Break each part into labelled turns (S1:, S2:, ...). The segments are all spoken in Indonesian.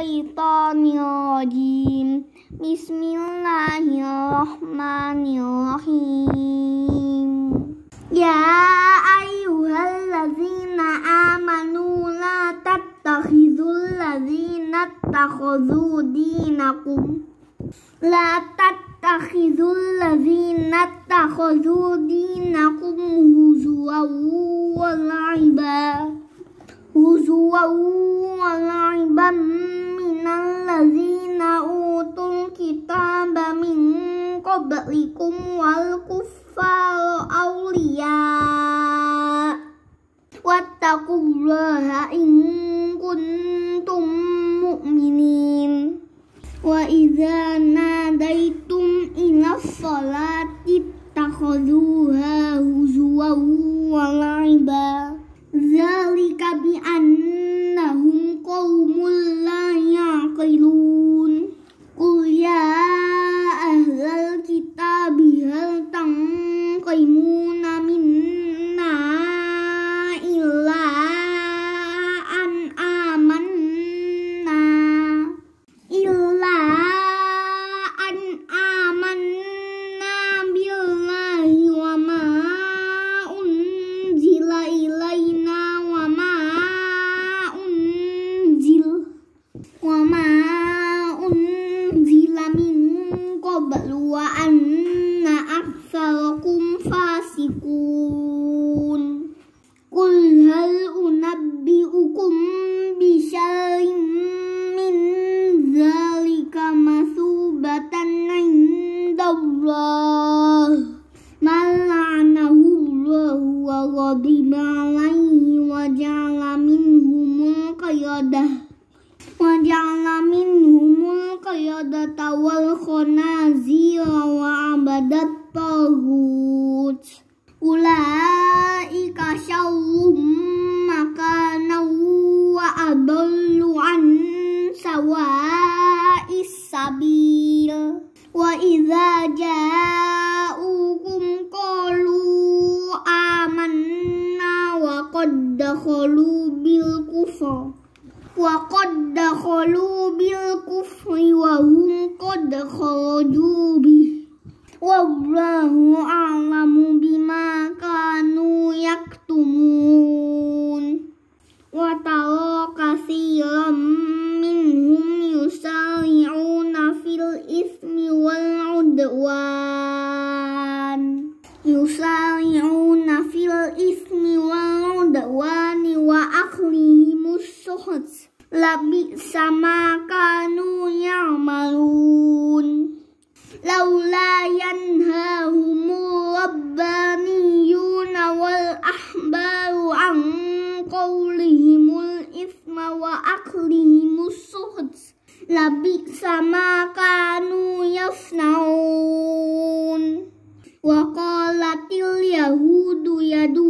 S1: الشيطان الرجيم بسم الله الرحمن الرحيم يا أيها الذين آمنوا لا تتخذوا الذين اتخذوا دينكم لا تتخذوا الذين اتخذوا دينكم هزوا ولعبا هزوا ولعبا alladzina utul kitaba min qablikum wal kuffar awliya wattaqullaha in kuntum mu'minin wa idza nadaitum ila sholati takhuduha huzuwa wa مثلكم بشيء من ذلك مثوبة عند الله من لعنه الله وغضب عليه وجعل منهم القيادة وجعل منهم القيادة والخنازير وعبدت dakhulu bil kufr wa qad dakhulu bil kufri wa hum qad kharaju bih wallahu a'lamu bima kanu yaktumun wa taro kasiram Lapisan makanan yang muncul, yang malun, lapisan makanan yang muncul, ahbaru ang yang muncul, lapisan makanan yang muncul, lapisan makanan yang muncul, lapisan makanan yang muncul, lapisan makanan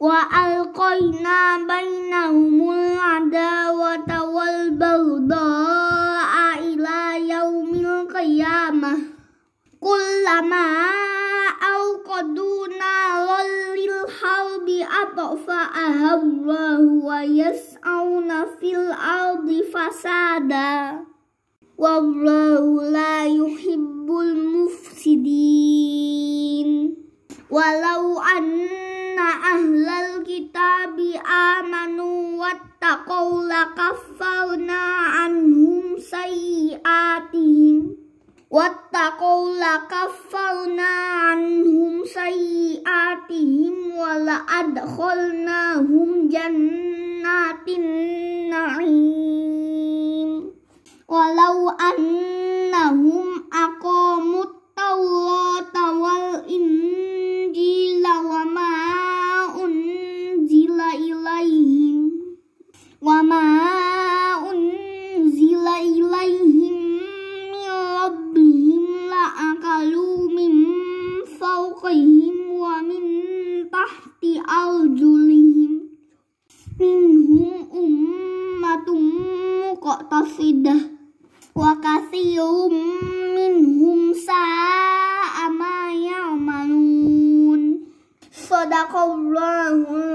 S1: wa alqaina bainahumul adawata wal baghdha ila yaumil qiyamah kullama awqadu naral lil harbi atfa'aha Allahu wa yas'auna fil ardi fasada wallahu la yuhibbul mufsidin walau anna ahlal kitabi amanu wattaqaw lakaffarna anhum sayyiatihim wattaqaw lakaffarna anhum sayyiatihim wala hum jannatin na'im walau annahum qasidah wa katsiyum minhum sa'a ma ya'malun sadaqallahu